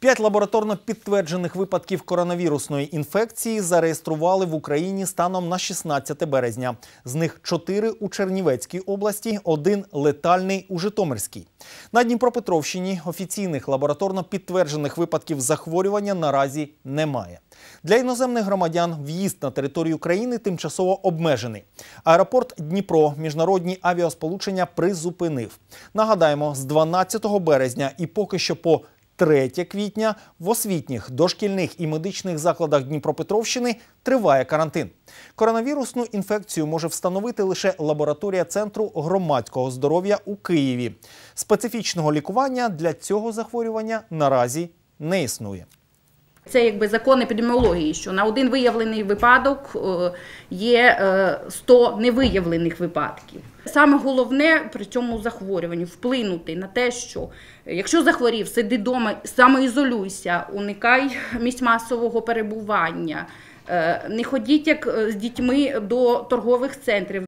П'ять лабораторно підтверджених випадків коронавірусної інфекції зареєстрували в Україні станом на 16 березня. З них чотири у Чернівецькій області, один летальний у Житомирській. На Дніпропетровщині офіційних лабораторно підтверджених випадків захворювання наразі немає. Для іноземних громадян в'їзд на територію країни тимчасово обмежений. Аеропорт Дніпро міжнародні авіасполучення призупинив. Нагадаємо, з 12 березня і поки що по 3 квітня в освітніх, дошкільних і медичних закладах Дніпропетровщини триває карантин. Коронавірусну інфекцію може встановити лише лабораторія Центру громадського здоров'я у Києві. Специфічного лікування для цього захворювання наразі не існує. Це якби закон епідеміології, що на один виявлений випадок е, є 100 е, невиявлених випадків. Саме головне при цьому захворюванні вплинути на те, що е, якщо захворів, сиди вдома, самоізолюйся, уникай місць масового перебування, не ходіть як з дітьми до торгових центрів.